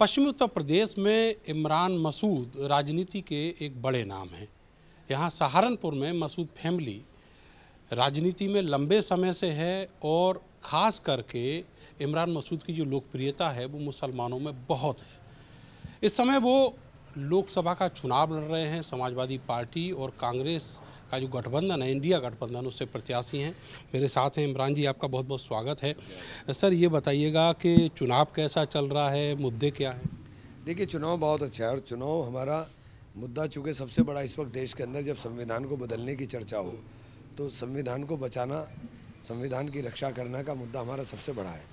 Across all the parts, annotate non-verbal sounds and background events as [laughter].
पश्चिमी उत्तर प्रदेश में इमरान मसूद राजनीति के एक बड़े नाम हैं यहाँ सहारनपुर में मसूद फैमिली राजनीति में लंबे समय से है और ख़ास करके इमरान मसूद की जो लोकप्रियता है वो मुसलमानों में बहुत है इस समय वो लोकसभा का चुनाव लड़ रहे हैं समाजवादी पार्टी और कांग्रेस का जो गठबंधन है इंडिया गठबंधन उससे प्रत्याशी हैं मेरे साथ हैं इमरान जी आपका बहुत बहुत स्वागत है सर ये बताइएगा कि चुनाव कैसा चल रहा है मुद्दे क्या हैं देखिए चुनाव बहुत अच्छा है और चुनाव हमारा मुद्दा चूँकि सबसे बड़ा इस वक्त देश के अंदर जब संविधान को बदलने की चर्चा हो तो संविधान को बचाना संविधान की रक्षा करना का मुद्दा हमारा सबसे बड़ा है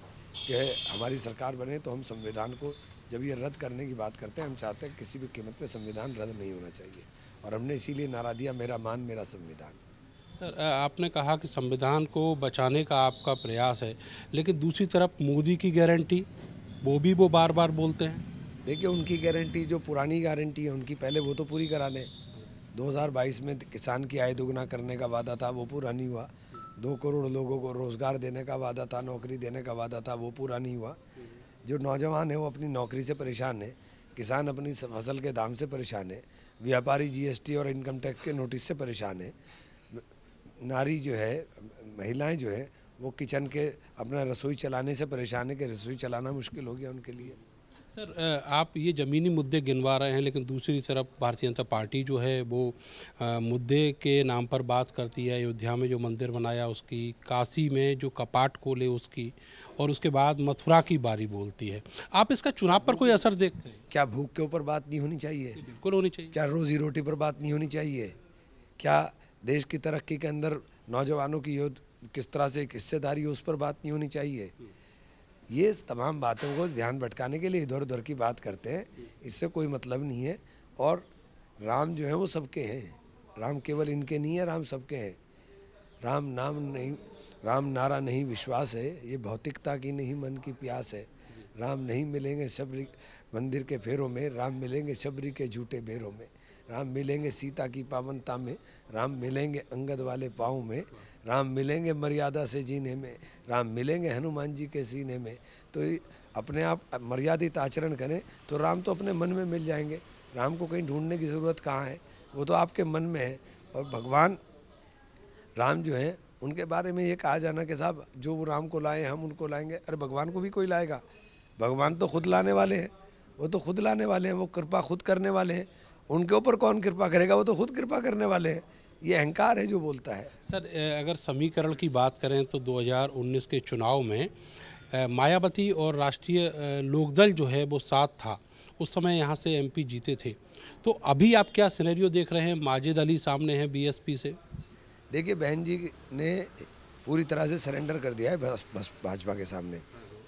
कि हमारी सरकार बने तो हम संविधान को जब ये रद्द करने की बात करते हैं हम चाहते हैं किसी भी कीमत पे संविधान रद्द नहीं होना चाहिए और हमने इसीलिए नारा दिया मेरा मान मेरा संविधान सर आपने कहा कि संविधान को बचाने का आपका प्रयास है लेकिन दूसरी तरफ मोदी की गारंटी वो भी वो बार बार बोलते हैं देखिए उनकी गारंटी जो पुरानी गारंटी है उनकी पहले वो तो पूरी करा दें दो में किसान की आय दोगुना करने का वादा था वो पूरा नहीं हुआ दो करोड़ लोगों को रोज़गार देने का वादा था नौकरी देने का वादा था वो पूरा नहीं हुआ जो नौजवान है वो अपनी नौकरी से परेशान है किसान अपनी फसल के दाम से परेशान है व्यापारी जीएसटी और इनकम टैक्स के नोटिस से परेशान है नारी जो है महिलाएं जो है वो किचन के अपना रसोई चलाने से परेशान है कि रसोई चलाना मुश्किल हो गया उनके लिए सर आप ये ज़मीनी मुद्दे गिनवा रहे हैं लेकिन दूसरी तरफ भारतीय जनता पार्टी जो है वो मुद्दे के नाम पर बात करती है अयोध्या में जो मंदिर बनाया उसकी काशी में जो कपाट खोले उसकी और उसके बाद मथुरा की बारी बोलती है आप इसका चुनाव पर कोई असर देखते हैं क्या भूख के ऊपर बात नहीं होनी चाहिए बिल्कुल होनी चाहिए क्या रोजी रोटी पर बात नहीं होनी चाहिए क्या देश की तरक्की के अंदर नौजवानों की किस तरह से एक हिस्सेदारी उस पर बात नहीं होनी चाहिए ये तमाम बातों को ध्यान भटकाने के लिए इधर उधर की बात करते हैं इससे कोई मतलब नहीं है और राम जो है वो सबके हैं राम केवल इनके नहीं है राम सबके हैं राम नाम नहीं राम नारा नहीं विश्वास है ये भौतिकता की नहीं मन की प्यास है राम नहीं मिलेंगे शबरी मंदिर के फेरों में राम मिलेंगे शबरी के झूठे भेरों में राम मिलेंगे सीता की पावनता में राम मिलेंगे अंगद वाले पाँव में राम मिलेंगे मर्यादा से जीने में राम मिलेंगे हनुमान जी के सीने में तो अपने आप मर्यादित आचरण करें तो राम तो अपने मन में मिल जाएंगे राम को कहीं ढूंढने की ज़रूरत कहाँ है वो तो आपके मन में है और भगवान राम जो हैं उनके बारे में ये कहा जाना कि साहब जो वो राम को लाए हम उनको लाएंगे अरे भगवान को भी कोई लाएगा भगवान तो खुद लाने वाले हैं वो तो खुद लाने वाले हैं वो कृपा खुद करने वाले हैं उनके ऊपर कौन कृपा करेगा वो तो खुद कृपा करने वाले हैं ये अहंकार है जो बोलता है सर अगर समीकरण की बात करें तो 2019 के चुनाव में मायावती और राष्ट्रीय लोकदल जो है वो साथ था उस समय यहाँ से एमपी जीते थे तो अभी आप क्या सिनेरियो देख रहे हैं माजिद अली सामने हैं बीएसपी से देखिए बहन जी ने पूरी तरह से सरेंडर कर दिया है भाजपा के सामने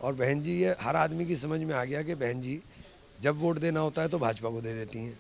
और बहन जी ये हर आदमी की समझ में आ गया कि बहन जी जब वोट देना होता है तो भाजपा को दे देती हैं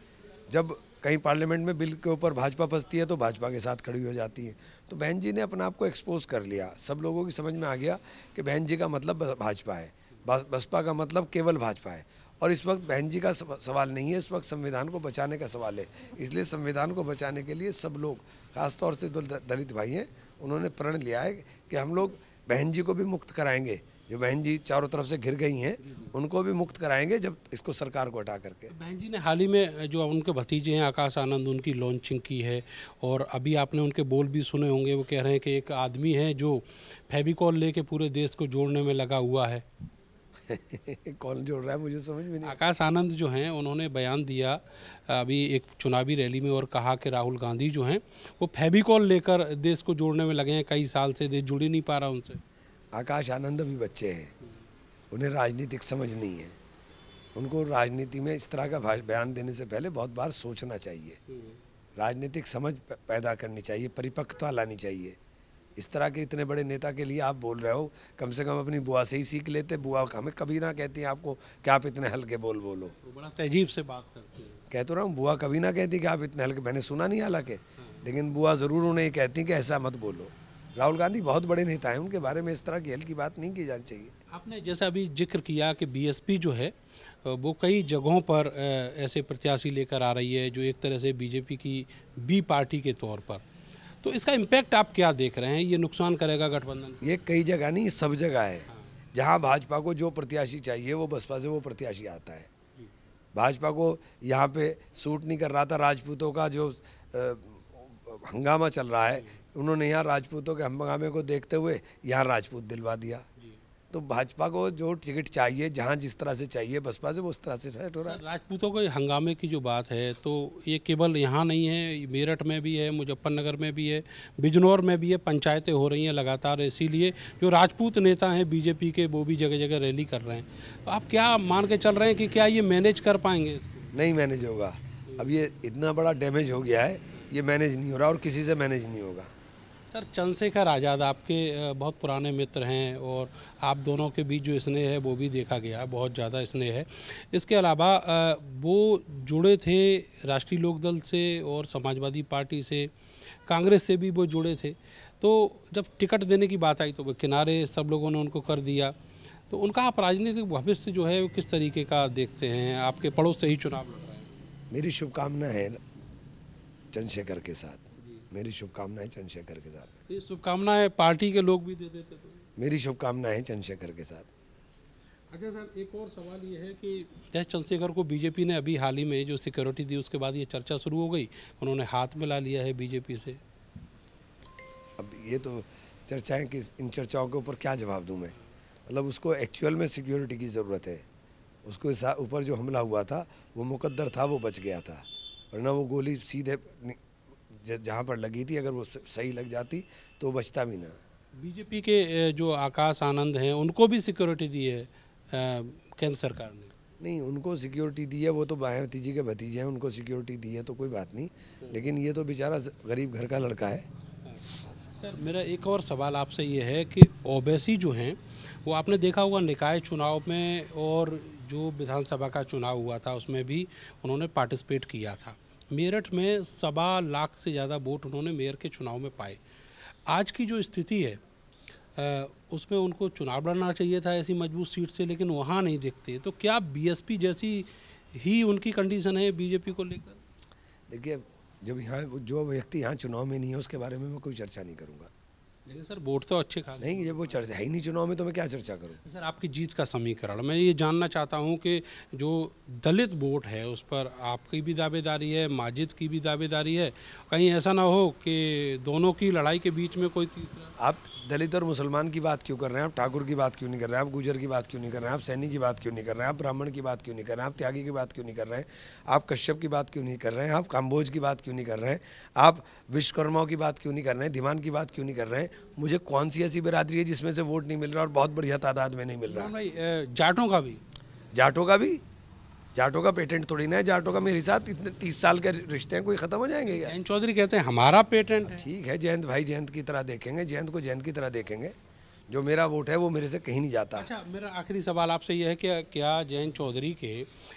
जब कहीं पार्लियामेंट में बिल के ऊपर भाजपा फंसती है तो भाजपा के साथ खड़ी हो जाती है तो बहन जी ने अपने आप को एक्सपोज कर लिया सब लोगों की समझ में आ गया कि बहन जी का मतलब भाजपा है बसपा का मतलब केवल भाजपा है और इस वक्त बहन जी का सवाल नहीं है इस वक्त संविधान को बचाने का सवाल है इसलिए संविधान को बचाने के लिए सब लोग खासतौर से जो दलित भाई हैं उन्होंने प्रण लिया है कि हम लोग बहन जी को भी मुक्त कराएंगे जो बहन जी चारों तरफ से घिर गई हैं उनको भी मुक्त कराएंगे जब इसको सरकार को हटा करके तो बहन जी ने हाल ही में जो उनके भतीजे हैं आकाश आनंद उनकी लॉन्चिंग की है और अभी आपने उनके बोल भी सुने होंगे वो कह रहे हैं कि एक आदमी है जो फेबिकॉल लेके पूरे देश को जोड़ने में लगा हुआ है [laughs] कौन जोड़ रहा है मुझे समझ में नहीं आकाश आनंद जो हैं उन्होंने बयान दिया अभी एक चुनावी रैली में और कहा कि राहुल गांधी जो हैं वो फेबिकॉल लेकर देश को जोड़ने में लगे हैं कई साल से देश जुड़ ही नहीं पा रहा उनसे आकाश आनंद भी बच्चे हैं उन्हें राजनीतिक समझ नहीं है उनको राजनीति में इस तरह का बयान देने से पहले बहुत बार सोचना चाहिए राजनीतिक समझ पैदा करनी चाहिए परिपक्वता लानी चाहिए इस तरह के इतने बड़े नेता के लिए आप बोल रहे हो कम से कम अपनी बुआ से ही सीख लेते बुआ हमें कभी ना कहती है आपको कि आप इतने हल्के बोल बोलो बड़ा तहजीब से बात करते हैं कह तो रहा हूँ बुआ कभी ना कहती कि आप इतने हल्के मैंने सुना नहीं हालांकि लेकिन बुआ ज़रूर उन्हें कहती कि ऐसा मत बोलो राहुल गांधी बहुत बड़े नेता हैं उनके बारे में इस तरह की हल्की बात नहीं की जानी चाहिए आपने जैसा अभी जिक्र किया कि बीएसपी जो है वो कई जगहों पर ऐसे प्रत्याशी लेकर आ रही है जो एक तरह से बीजेपी की बी पार्टी के तौर पर तो इसका इम्पैक्ट आप क्या देख रहे हैं ये नुकसान करेगा गठबंधन ये कई जगह नहीं सब जगह है हाँ। जहाँ भाजपा को जो प्रत्याशी चाहिए वो बसपा से वो प्रत्याशी आता है भाजपा को यहाँ पे सूट नहीं कर रहा था राजपूतों का जो हंगामा चल रहा है उन्होंने यहाँ राजपूतों के हंगामे को देखते हुए यहाँ राजपूत दिलवा दिया तो भाजपा को जो टिकट चाहिए जहाँ जिस तरह से चाहिए बसपा से वो उस तरह से सेट हो रहा है राजपूतों के हंगामे की जो बात है तो ये केवल यहाँ नहीं है मेरठ में भी है मुजफ्फरनगर में भी है बिजनौर में भी है पंचायतें हो रही हैं लगातार इसीलिए जो राजपूत नेता हैं बीजेपी के वो भी जगह जगह रैली कर रहे हैं तो आप क्या मान के चल रहे हैं कि क्या ये मैनेज कर पाएंगे नहीं मैनेज होगा अब ये इतना बड़ा डैमेज हो गया है ये मैनेज नहीं हो रहा और किसी से मैनेज नहीं होगा सर चंद्रशेखर आज़ाद आपके बहुत पुराने मित्र हैं और आप दोनों के बीच जो स्नेह है वो भी देखा गया बहुत ज़्यादा स्नेह है इसके अलावा वो जुड़े थे राष्ट्रीय लोकदल से और समाजवादी पार्टी से कांग्रेस से भी वो जुड़े थे तो जब टिकट देने की बात आई तो वो किनारे सब लोगों ने उनको कर दिया तो उनका आप राजनीतिक भविष्य जो है वो किस तरीके का देखते हैं आपके पड़ोस से ही चुनाव लड़ रहे हैं मेरी शुभकामना है चंद्रशेखर के साथ मेरी शुभकामनाएं चंद्रशेखर के साथ ये शुभकामनाएं पार्टी के लोग भी दे देते तो मेरी शुभकामनाएं चंद्रशेखर के साथ अच्छा सर एक और सवाल ये है कि जैसे चंद्रशेखर को बीजेपी ने अभी हाल ही में जो सिक्योरिटी दी उसके बाद ये चर्चा शुरू हो गई उन्होंने हाथ मिला लिया है बीजेपी से अब ये तो चर्चाएं कि इन चर्चाओं के ऊपर क्या जवाब दूं मैं मतलब उसको एक्चुअल में सिक्योरिटी की ज़रूरत है उसको ऊपर जो हमला हुआ था वो मुकद्दर था वो बच गया था वरना वो गोली सीधे जहाँ पर लगी थी अगर वो सही लग जाती तो बचता भी ना बीजेपी के जो आकाश आनंद हैं उनको भी सिक्योरिटी दी है केंद्र सरकार ने नहीं उनको सिक्योरिटी दी है वो तो बाहें भतीजी के भतीजे हैं उनको सिक्योरिटी दी है तो कोई बात नहीं लेकिन ये तो बेचारा गरीब घर का लड़का है सर मेरा एक और सवाल आपसे ये है कि ओबेसी जो हैं वो आपने देखा होगा निकाय चुनाव में और जो विधानसभा का चुनाव हुआ था उसमें भी उन्होंने पार्टिसिपेट किया था मेरठ में सवा लाख से ज़्यादा वोट उन्होंने मेयर के चुनाव में पाए आज की जो स्थिति है उसमें उनको चुनाव लड़ना चाहिए था ऐसी मजबूत सीट से लेकिन वहाँ नहीं देखते तो क्या बीएसपी जैसी ही उनकी कंडीशन है बीजेपी को लेकर देखिए जब यहाँ जो व्यक्ति यहाँ चुनाव में नहीं है उसके बारे में मैं कोई चर्चा नहीं करूँगा लेकिन सर वोट तो अच्छे खास नहीं जब वो चर्चा है ही नहीं चुनाव में तो मैं क्या चर्चा करूँ सर आपकी जीत का समीकरण मैं ये जानना चाहता हूँ कि जो दलित वोट है उस पर आपकी भी दावेदारी है माजिद की भी दावेदारी है कहीं ऐसा ना हो कि दोनों की लड़ाई के बीच में कोई तीसरा आप दलित और मुसलमान की बात क्यों कर रहे हैं आप ठाकुर की बात क्यों नहीं कर रहे हैं आप गुजर की बात क्यों नहीं कर रहे हैं आप सैनी की बात क्यों नहीं कर रहे हैं आप ब्राह्मण की बात क्यों नहीं कर रहे हैं आप त्यागी की बात क्यों नहीं कर रहे हैं आप कश्यप की बात क्यों नहीं कर रहे हैं आप काम्बोज की बात क्यों नहीं कर रहे हैं आप विश्वकर्माओं की बात क्यों नहीं कर रहे हैं धीमान की बात क्यों नहीं कर रहे हैं मुझे कौन सी ऐसी बिरादरी है जिसमें से वोट नहीं मिल रहा और बहुत बढ़िया तादाद में नहीं मिल रहा हाँ भाई जाटों का भी जाटों का भी जाटों का पेटेंट थोड़ी ना है जाटों का मेरे साथ इतने तीस साल के रिश्ते हैं कोई ख़त्म हो जाएंगे जयंत चौधरी कहते हैं हमारा पेटेंट ठीक है जयंत भाई जयंत की तरह देखेंगे जयंत को जयंत की तरह देखेंगे जो मेरा वोट है वो मेरे से कहीं नहीं जाता अच्छा मेरा आखिरी सवाल आपसे यह है कि क्या जैन चौधरी के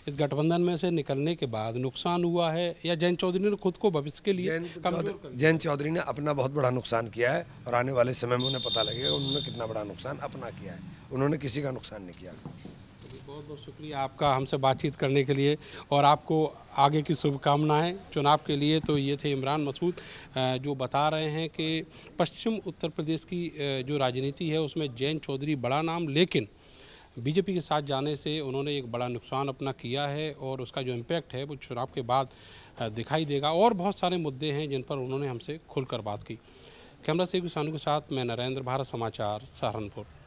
इस गठबंधन में से निकलने के बाद नुकसान हुआ है या जैन चौधरी ने खुद को भविष्य के लिए जैन चौधरी ने अपना बहुत बड़ा नुकसान किया है और आने वाले समय में उन्हें पता लगेगा उन्होंने कितना बड़ा नुकसान अपना किया है उन्होंने किसी का नुकसान नहीं किया बहुत बहुत शुक्रिया आपका हमसे बातचीत करने के लिए और आपको आगे की शुभकामनाएं चुनाव के लिए तो ये थे इमरान मसूद जो बता रहे हैं कि पश्चिम उत्तर प्रदेश की जो राजनीति है उसमें जैन चौधरी बड़ा नाम लेकिन बीजेपी के साथ जाने से उन्होंने एक बड़ा नुकसान अपना किया है और उसका जो इम्पैक्ट है वो चुनाव के बाद दिखाई देगा और बहुत सारे मुद्दे हैं जिन पर उन्होंने हमसे खुलकर बात की कैमरा से किसानों के साथ मैं नरेंद्र भारत समाचार सहारनपुर